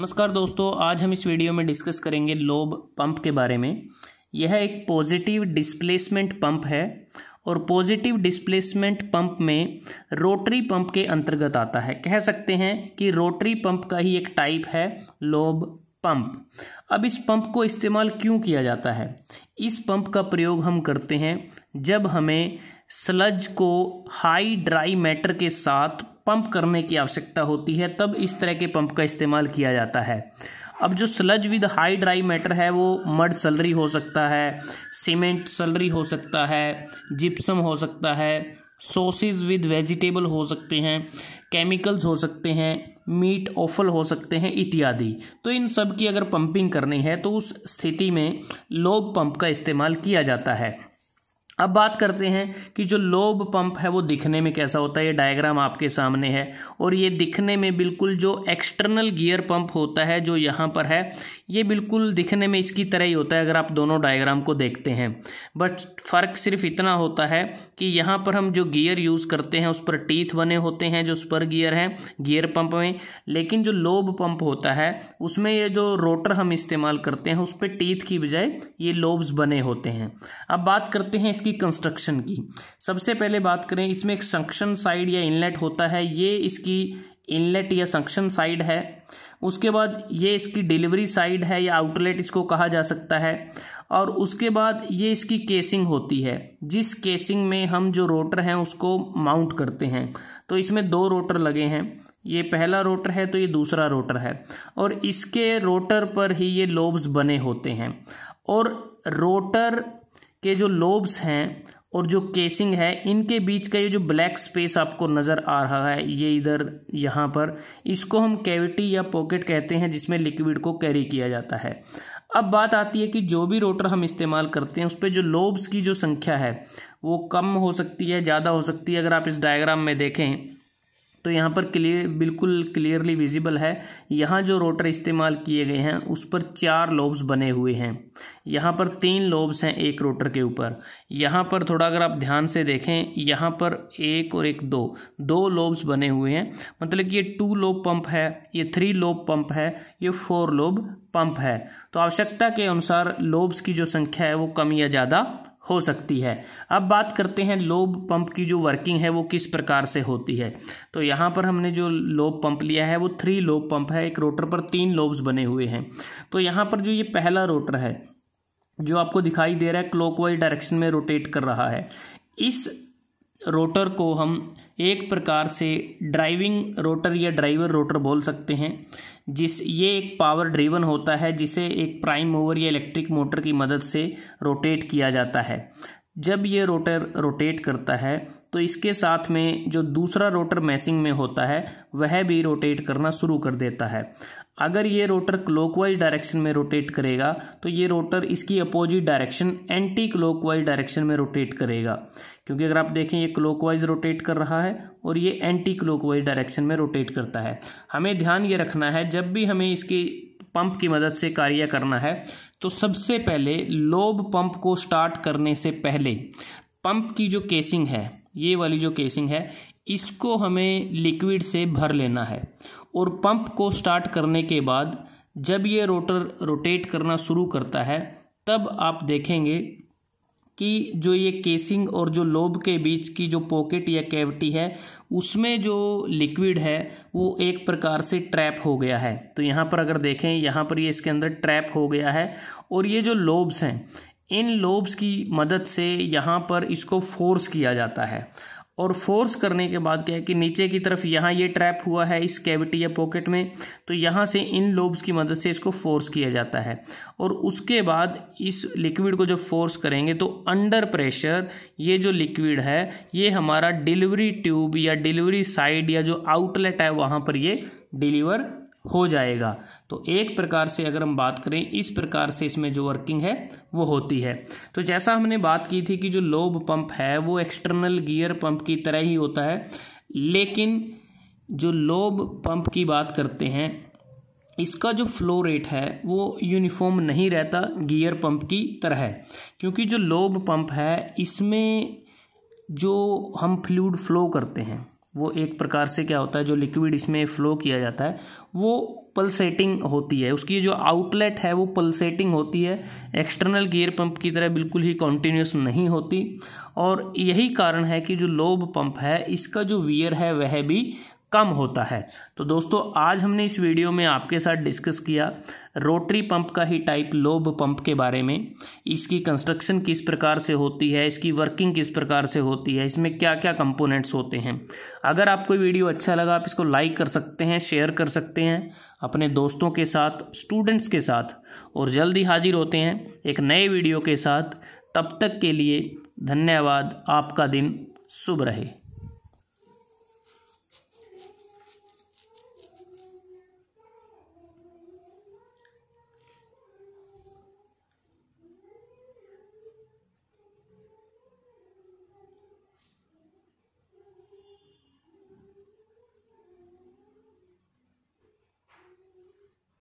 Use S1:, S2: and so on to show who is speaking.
S1: नमस्कार दोस्तों आज हम इस वीडियो में डिस्कस करेंगे लोब पंप के बारे में यह एक पॉजिटिव डिस्प्लेसमेंट पंप है और पॉजिटिव डिस्प्लेसमेंट पंप में रोटरी पंप के अंतर्गत आता है कह सकते हैं कि रोटरी पंप का ही एक टाइप है लोब पंप अब इस पंप को इस्तेमाल क्यों किया जाता है इस पंप का प्रयोग हम करते हैं जब हमें स्लज को हाई ड्राई मैटर के साथ पंप करने की आवश्यकता होती है तब इस तरह के पंप का इस्तेमाल किया जाता है अब जो sludge with high dry matter है वो मड सलरी हो सकता है सीमेंट सलरी हो सकता है जिप्सम हो सकता है सोसेज विद वेजिटेबल हो सकते हैं केमिकल्स हो सकते हैं मीट ऑफल हो सकते हैं इत्यादि तो इन सब की अगर पंपिंग करनी है तो उस स्थिति में लोब पंप का इस्तेमाल किया जाता है अब बात करते हैं कि जो लोब पंप है वो दिखने में कैसा होता है ये डायग्राम आपके सामने है और ये दिखने में बिल्कुल जो एक्सटर्नल गियर पंप होता है जो यहाँ पर है ये बिल्कुल दिखने में इसकी तरह ही होता है अगर आप दोनों डायग्राम को देखते हैं बट फ़र्क सिर्फ इतना होता है कि यहाँ पर हम जो गियर यूज़ करते हैं उस पर टीथ बने होते हैं जो स्पर गियर हैं गियर पंप में लेकिन जो लोब पंप होता है उसमें ये जो रोटर हम इस्तेमाल करते हैं उस पर टीथ की बजाय ये लोब्स बने होते हैं अब बात करते हैं इस इसकी कंस्ट्रक्शन की सबसे पहले बात करें इसमें एक संक्शन साइड या इनलेट होता है ये इसकी इनलेट या संक्शन साइड है उसके बाद ये इसकी डिलीवरी साइड है या आउटलेट इसको कहा जा सकता है और उसके बाद ये इसकी केसिंग होती है जिस केसिंग में हम जो रोटर हैं उसको माउंट करते हैं तो इसमें दो रोटर लगे हैं ये पहला रोटर है तो ये दूसरा रोटर है और इसके रोटर पर ही ये लोब्स बने होते हैं और रोटर के जो लोब्स हैं और जो केसिंग है इनके बीच का ये जो ब्लैक स्पेस आपको नज़र आ रहा है ये इधर यहाँ पर इसको हम कैविटी या पॉकेट कहते हैं जिसमें लिक्विड को कैरी किया जाता है अब बात आती है कि जो भी रोटर हम इस्तेमाल करते हैं उस पर जो लोब्स की जो संख्या है वो कम हो सकती है ज़्यादा हो सकती है अगर आप इस डायग्राम में देखें तो यहाँ पर क्लियर बिल्कुल क्लियरली विजिबल है यहाँ जो रोटर इस्तेमाल किए गए हैं उस पर चार लोब्स बने हुए हैं यहाँ पर तीन लोब्स हैं एक रोटर के ऊपर यहाँ पर थोड़ा अगर आप ध्यान से देखें यहाँ पर एक और एक दो दो लोब्स बने हुए हैं मतलब कि ये टू लोब पंप है ये थ्री लोब पंप है ये फोर लोब पंप है तो आवश्यकता के अनुसार लोब्स की जो संख्या है वो कम या ज़्यादा हो सकती है अब बात करते हैं लोब पंप की जो वर्किंग है वो किस प्रकार से होती है तो यहाँ पर हमने जो लोब पंप लिया है वो थ्री लोब पंप है एक रोटर पर तीन लोब्स बने हुए हैं तो यहाँ पर जो ये पहला रोटर है जो आपको दिखाई दे रहा है क्लॉकवाइज डायरेक्शन में रोटेट कर रहा है इस रोटर को हम एक प्रकार से ड्राइविंग रोटर या ड्राइवर रोटर बोल सकते हैं जिस ये एक पावर ड्रिवन होता है जिसे एक प्राइम मूवर या इलेक्ट्रिक मोटर की मदद से रोटेट किया जाता है जब ये रोटर रोटेट करता है तो इसके साथ में जो दूसरा रोटर मैसिंग में होता है वह भी रोटेट करना शुरू कर देता है अगर ये रोटर क्लॉकवाइज डायरेक्शन में रोटेट करेगा तो ये रोटर इसकी opposite direction anti clockwise direction में रोटेट करेगा क्योंकि अगर आप देखें ये क्लोकवाइज रोटेट कर रहा है और ये एंटी क्लोकवाइज डायरेक्शन में रोटेट करता है हमें ध्यान ये रखना है जब भी हमें इसकी पंप की मदद से कार्य करना है तो सबसे पहले लोब पंप को स्टार्ट करने से पहले पंप की जो केसिंग है ये वाली जो केसिंग है इसको हमें लिक्विड से भर लेना है और पंप को स्टार्ट करने के बाद जब ये रोटर रोटेट करना शुरू करता है तब आप देखेंगे कि जो ये केसिंग और जो लोब के बीच की जो पॉकेट या कैविटी है उसमें जो लिक्विड है वो एक प्रकार से ट्रैप हो गया है तो यहाँ पर अगर देखें यहाँ पर ये इसके अंदर ट्रैप हो गया है और ये जो लोब्स हैं इन लोब्स की मदद से यहाँ पर इसको फोर्स किया जाता है और फोर्स करने के बाद क्या है कि नीचे की तरफ यहाँ ये ट्रैप हुआ है इस कैविटी या पॉकेट में तो यहाँ से इन लोब्स की मदद से इसको फोर्स किया जाता है और उसके बाद इस लिक्विड को जब फोर्स करेंगे तो अंडर प्रेशर ये जो लिक्विड है ये हमारा डिलीवरी ट्यूब या डिलीवरी साइड या जो आउटलेट है वहाँ पर ये डिलीवर हो जाएगा तो एक प्रकार से अगर हम बात करें इस प्रकार से इसमें जो वर्किंग है वो होती है तो जैसा हमने बात की थी कि जो लोब पंप है वो एक्सटर्नल गियर पंप की तरह ही होता है लेकिन जो लोब पंप की बात करते हैं इसका जो फ्लो रेट है वो यूनिफॉर्म नहीं रहता गियर पंप की तरह क्योंकि जो लोब पंप है इसमें जो हम फ्लूड फ्लो करते हैं वो एक प्रकार से क्या होता है जो लिक्विड इसमें फ्लो किया जाता है वो पल्सेटिंग होती है उसकी जो आउटलेट है वो पल्सेटिंग होती है एक्सटर्नल गियर पंप की तरह बिल्कुल ही कॉन्टीन्यूस नहीं होती और यही कारण है कि जो लोब पंप है इसका जो वियर है वह भी कम होता है तो दोस्तों आज हमने इस वीडियो में आपके साथ डिस्कस किया रोटरी पंप का ही टाइप लोब पंप के बारे में इसकी कंस्ट्रक्शन किस प्रकार से होती है इसकी वर्किंग किस प्रकार से होती है इसमें क्या क्या कंपोनेंट्स होते हैं अगर आपको वीडियो अच्छा लगा आप इसको लाइक कर सकते हैं शेयर कर सकते हैं अपने दोस्तों के साथ स्टूडेंट्स के साथ और जल्दी हाजिर होते हैं एक नए वीडियो के साथ तब तक के लिए धन्यवाद आपका दिन शुभ रहे